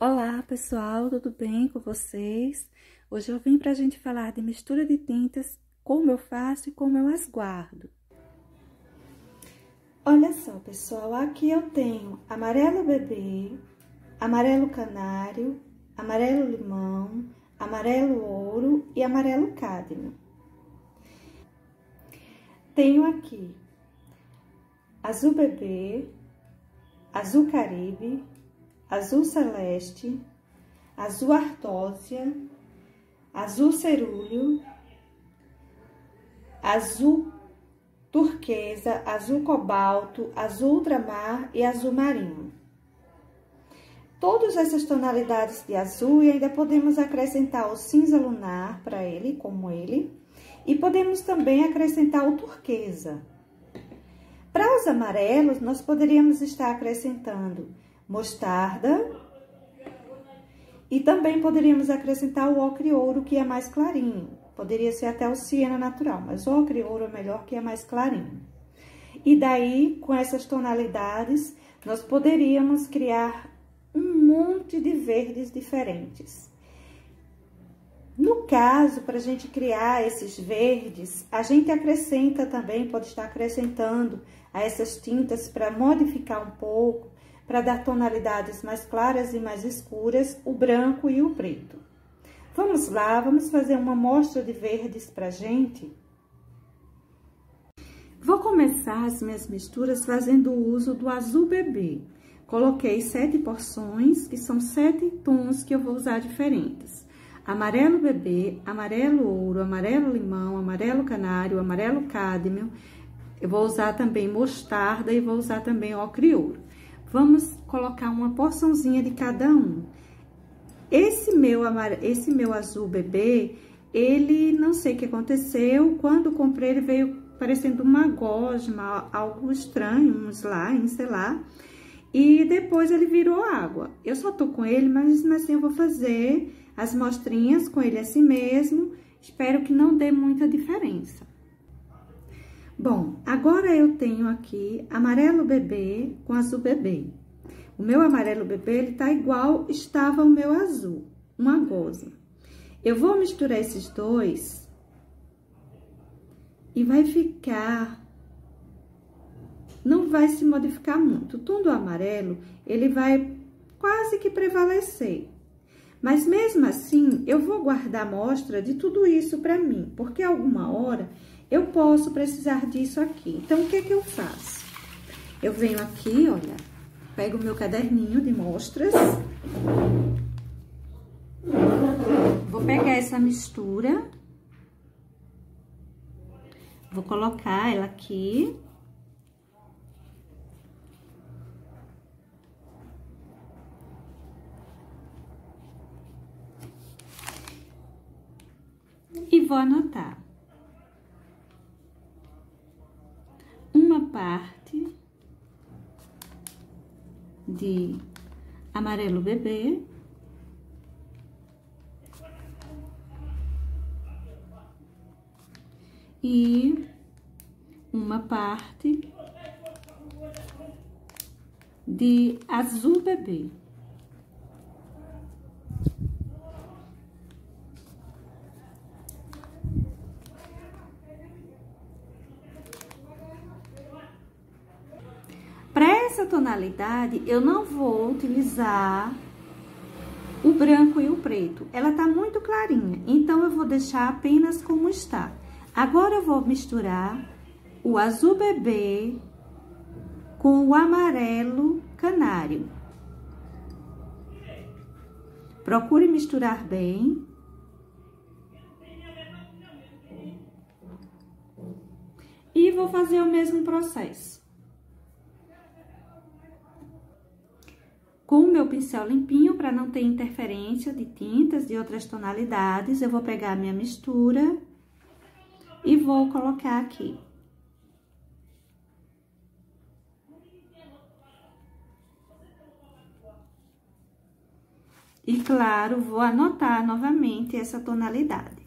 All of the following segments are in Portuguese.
Olá pessoal, tudo bem com vocês? Hoje eu vim para a gente falar de mistura de tintas, como eu faço e como eu as guardo. Olha só pessoal, aqui eu tenho amarelo bebê, amarelo canário, amarelo limão, amarelo ouro e amarelo cadmio. Tenho aqui azul bebê, azul caribe, azul celeste, azul artósia, azul cerúleo, azul turquesa, azul cobalto, azul ultramar e azul marinho. Todas essas tonalidades de azul e ainda podemos acrescentar o cinza lunar para ele, como ele, e podemos também acrescentar o turquesa. Para os amarelos, nós poderíamos estar acrescentando mostarda. E também poderíamos acrescentar o ocre ouro, que é mais clarinho. Poderia ser até o siena natural, mas o ocre ouro é melhor que é mais clarinho. E daí, com essas tonalidades, nós poderíamos criar um monte de verdes diferentes. No caso, para a gente criar esses verdes, a gente acrescenta também, pode estar acrescentando a essas tintas para modificar um pouco, para dar tonalidades mais claras e mais escuras, o branco e o preto. Vamos lá, vamos fazer uma amostra de verdes a gente? Vou começar as minhas misturas fazendo o uso do azul bebê. Coloquei sete porções, que são sete tons que eu vou usar diferentes. Amarelo bebê, amarelo ouro, amarelo limão, amarelo canário, amarelo cádmio. Eu vou usar também mostarda e vou usar também ocre ouro. Vamos colocar uma porçãozinha de cada um. Esse meu, Esse meu azul bebê, ele, não sei o que aconteceu, quando comprei ele veio parecendo uma gosma, algo estranho, um slime, sei lá. E depois ele virou água. Eu só tô com ele, mas assim eu vou fazer as mostrinhas com ele assim mesmo. Espero que não dê muita diferença. Bom, agora eu tenho aqui amarelo bebê com azul bebê. O meu amarelo bebê, ele tá igual estava o meu azul, uma gosa. Eu vou misturar esses dois e vai ficar... Não vai se modificar muito. O tom do amarelo, ele vai quase que prevalecer. Mas mesmo assim, eu vou guardar amostra de tudo isso para mim, porque alguma hora eu posso precisar disso aqui. Então, o que é que eu faço? Eu venho aqui, olha, pego o meu caderninho de mostras. Vou pegar essa mistura. Vou colocar ela aqui. E vou anotar. parte de amarelo bebê. E uma parte de azul bebê. essa tonalidade, eu não vou utilizar o branco e o preto. Ela tá muito clarinha, então eu vou deixar apenas como está. Agora, eu vou misturar o azul bebê com o amarelo canário. Procure misturar bem. E vou fazer o mesmo processo. Com o meu pincel limpinho, para não ter interferência de tintas de outras tonalidades, eu vou pegar a minha mistura e vou colocar aqui. E, claro, vou anotar novamente essa tonalidade.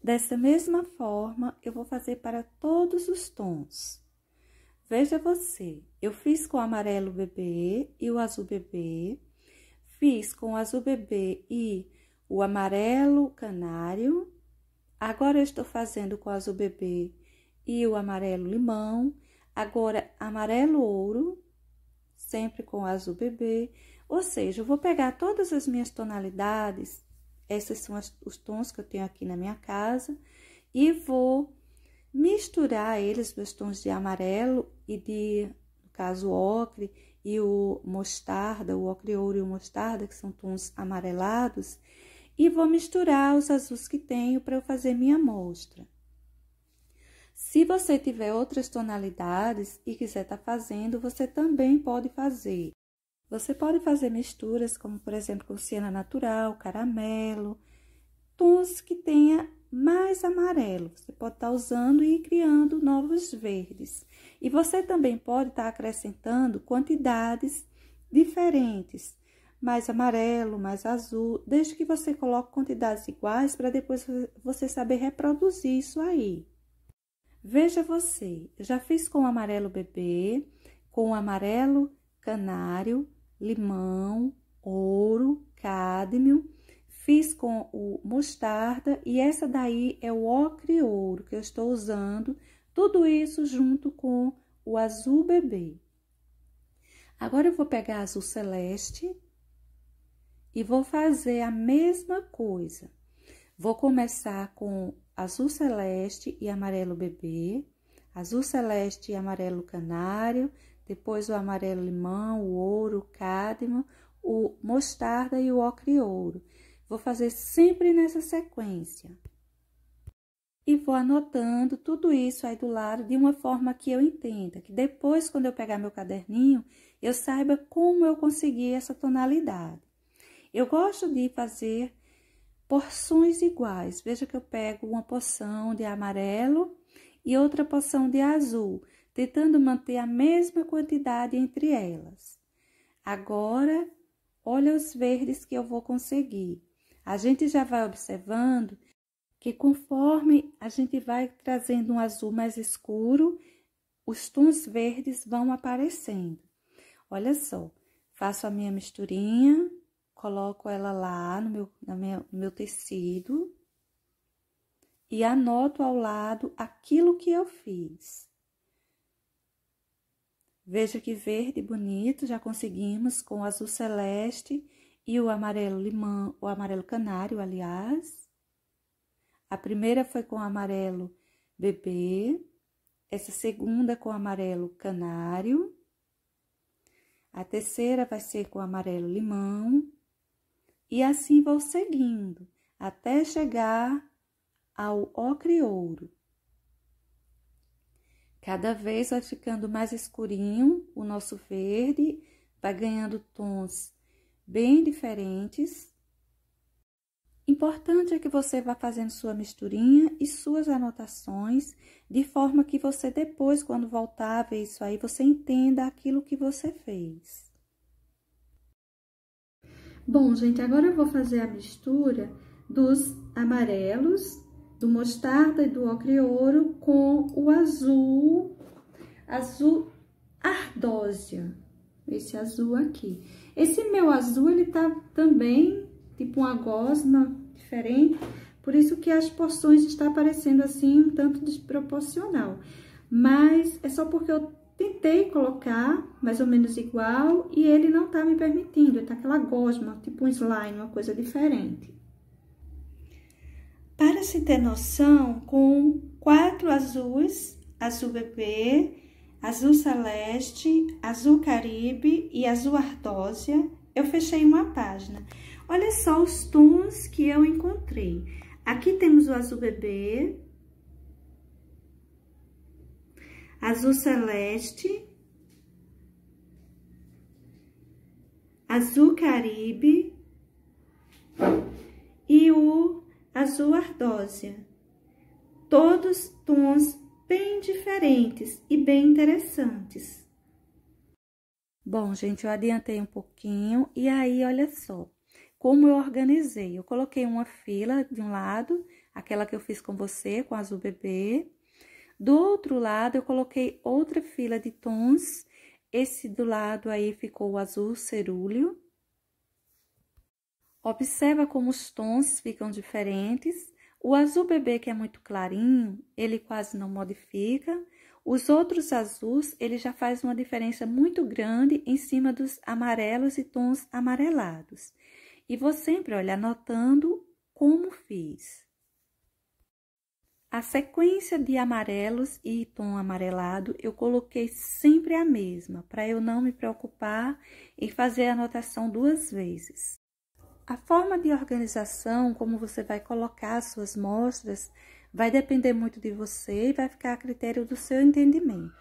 Dessa mesma forma, eu vou fazer para todos os tons. Veja você, eu fiz com o amarelo bebê e o azul bebê, fiz com o azul bebê e o amarelo canário, agora eu estou fazendo com o azul bebê e o amarelo limão, agora amarelo ouro, sempre com o azul bebê, ou seja, eu vou pegar todas as minhas tonalidades, esses são as, os tons que eu tenho aqui na minha casa, e vou misturar eles os tons de amarelo e de, no caso, ocre e o mostarda, o ocre ouro e o mostarda, que são tons amarelados, e vou misturar os azuis que tenho para eu fazer minha amostra. Se você tiver outras tonalidades e quiser estar tá fazendo, você também pode fazer. Você pode fazer misturas, como por exemplo, com siena natural, caramelo, tons que tenha mais amarelo. Você pode estar tá usando e criando novos verdes. E você também pode estar tá acrescentando quantidades diferentes, mais amarelo, mais azul, desde que você coloque quantidades iguais para depois você saber reproduzir isso aí. Veja você, já fiz com amarelo bebê, com amarelo canário, limão, ouro, cádmio Fiz com o mostarda e essa daí é o ocre ouro que eu estou usando. Tudo isso junto com o azul bebê. Agora eu vou pegar azul celeste e vou fazer a mesma coisa. Vou começar com azul celeste e amarelo bebê, azul celeste e amarelo canário, depois o amarelo limão, o ouro, o cádmio, o mostarda e o ocre ouro. Vou fazer sempre nessa sequência. E vou anotando tudo isso aí do lado de uma forma que eu entenda, que depois, quando eu pegar meu caderninho, eu saiba como eu consegui essa tonalidade. Eu gosto de fazer porções iguais. Veja que eu pego uma porção de amarelo e outra porção de azul, tentando manter a mesma quantidade entre elas. Agora, olha os verdes que eu vou conseguir a gente já vai observando que conforme a gente vai trazendo um azul mais escuro, os tons verdes vão aparecendo. Olha só, faço a minha misturinha, coloco ela lá no meu, minha, no meu tecido e anoto ao lado aquilo que eu fiz. Veja que verde bonito já conseguimos com o azul celeste e o amarelo limão, o amarelo canário, aliás. A primeira foi com amarelo bebê, essa segunda com amarelo canário. A terceira vai ser com amarelo limão. E assim vou seguindo até chegar ao ocre ouro. Cada vez vai ficando mais escurinho o nosso verde, vai ganhando tons bem diferentes. Importante é que você vá fazendo sua misturinha e suas anotações, de forma que você depois, quando voltar a ver isso aí, você entenda aquilo que você fez. Bom, gente, agora eu vou fazer a mistura dos amarelos, do mostarda e do ouro com o azul, azul ardósia. Esse azul aqui. Esse meu azul, ele tá também tipo uma gosma diferente, por isso que as porções está aparecendo assim um tanto desproporcional. Mas é só porque eu tentei colocar mais ou menos igual e ele não tá me permitindo, tá aquela gosma, tipo um slime, uma coisa diferente. Para se ter noção, com quatro azuis, azul bebê, azul celeste, azul caribe e azul ardósia, eu fechei uma página. Olha só os tons que eu encontrei. Aqui temos o azul bebê, azul celeste, azul caribe e o azul ardósia. Todos tons bem diferentes e bem interessantes. Bom, gente, eu adiantei um pouquinho e aí, olha só, como eu organizei. Eu coloquei uma fila de um lado, aquela que eu fiz com você, com azul bebê. Do outro lado, eu coloquei outra fila de tons. Esse do lado aí ficou o azul cerúleo. Observa como os tons ficam diferentes. O azul bebê, que é muito clarinho, ele quase não modifica. Os outros azuis, ele já faz uma diferença muito grande em cima dos amarelos e tons amarelados. E vou sempre, olha, anotando como fiz. A sequência de amarelos e tom amarelado, eu coloquei sempre a mesma, para eu não me preocupar em fazer a anotação duas vezes a forma de organização, como você vai colocar as suas mostras, vai depender muito de você e vai ficar a critério do seu entendimento.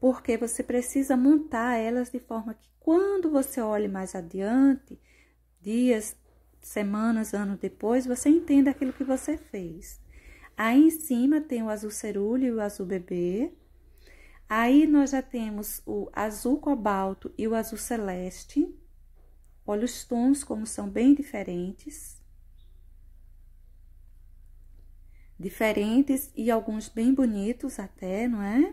Porque você precisa montar elas de forma que quando você olhe mais adiante, dias, semanas, anos depois, você entenda aquilo que você fez. Aí em cima tem o azul cerúleo e o azul bebê. Aí nós já temos o azul cobalto e o azul celeste. Olha os tons como são bem diferentes. Diferentes e alguns bem bonitos até, não é?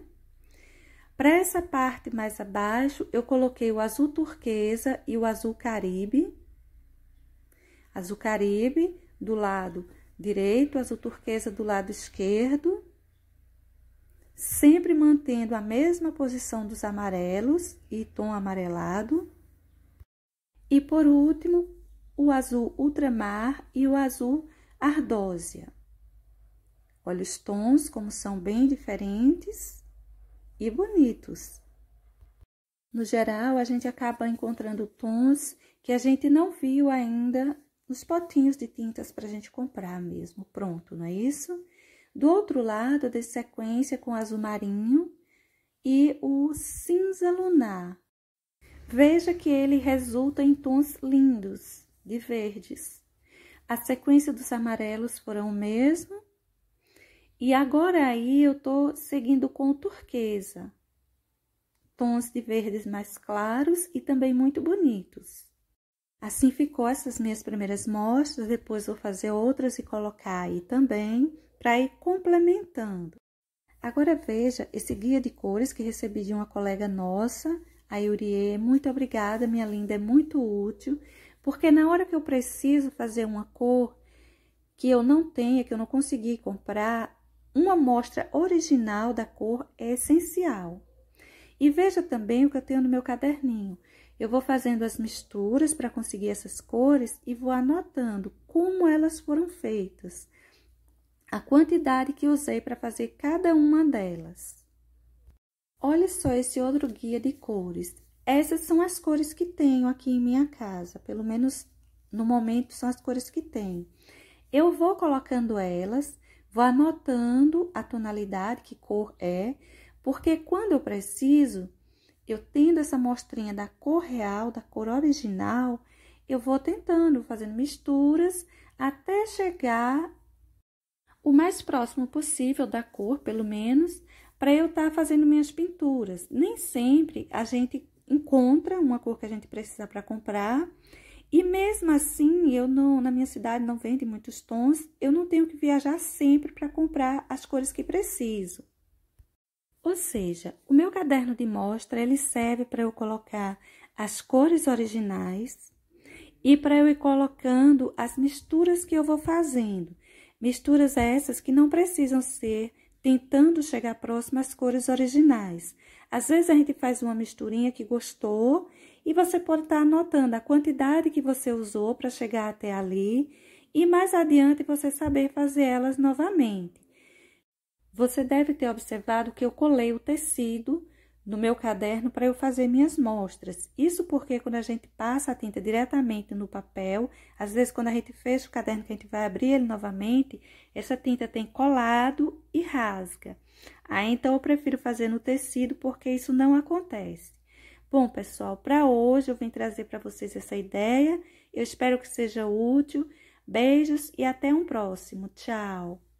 Para essa parte mais abaixo, eu coloquei o azul turquesa e o azul caribe. Azul caribe do lado direito, azul turquesa do lado esquerdo. Sempre mantendo a mesma posição dos amarelos e tom amarelado. E por último, o azul ultramar e o azul ardósia. Olha os tons como são bem diferentes e bonitos. No geral, a gente acaba encontrando tons que a gente não viu ainda nos potinhos de tintas para a gente comprar mesmo, pronto, não é isso? Do outro lado, eu sequência com azul marinho e o cinza lunar. Veja que ele resulta em tons lindos de verdes. A sequência dos amarelos foram o mesmo. E agora aí eu tô seguindo com turquesa. Tons de verdes mais claros e também muito bonitos. Assim ficou essas minhas primeiras mostras, depois vou fazer outras e colocar aí também para ir complementando. Agora veja esse guia de cores que recebi de uma colega nossa a Yurie, muito obrigada, minha linda, é muito útil, porque na hora que eu preciso fazer uma cor que eu não tenha, que eu não consegui comprar, uma amostra original da cor é essencial. E veja também o que eu tenho no meu caderninho. Eu vou fazendo as misturas para conseguir essas cores e vou anotando como elas foram feitas, a quantidade que usei para fazer cada uma delas. Olha só esse outro guia de cores. Essas são as cores que tenho aqui em minha casa, pelo menos no momento são as cores que tenho. Eu vou colocando elas, vou anotando a tonalidade, que cor é, porque quando eu preciso, eu tendo essa mostrinha da cor real, da cor original, eu vou tentando, fazendo misturas, até chegar o mais próximo possível da cor, pelo menos, para eu estar tá fazendo minhas pinturas. Nem sempre a gente encontra uma cor que a gente precisa para comprar. E mesmo assim, eu não, na minha cidade não vende muitos tons, eu não tenho que viajar sempre para comprar as cores que preciso. Ou seja, o meu caderno de mostra, ele serve para eu colocar as cores originais e para eu ir colocando as misturas que eu vou fazendo. Misturas essas que não precisam ser tentando chegar próximo às cores originais. Às vezes a gente faz uma misturinha que gostou e você pode estar tá anotando a quantidade que você usou para chegar até ali e mais adiante você saber fazer elas novamente. Você deve ter observado que eu colei o tecido no meu caderno para eu fazer minhas mostras. Isso porque quando a gente passa a tinta diretamente no papel, às vezes quando a gente fecha o caderno que a gente vai abrir ele novamente, essa tinta tem colado e rasga. Aí então eu prefiro fazer no tecido porque isso não acontece. Bom, pessoal, para hoje eu vim trazer para vocês essa ideia. Eu espero que seja útil. Beijos e até um próximo. Tchau!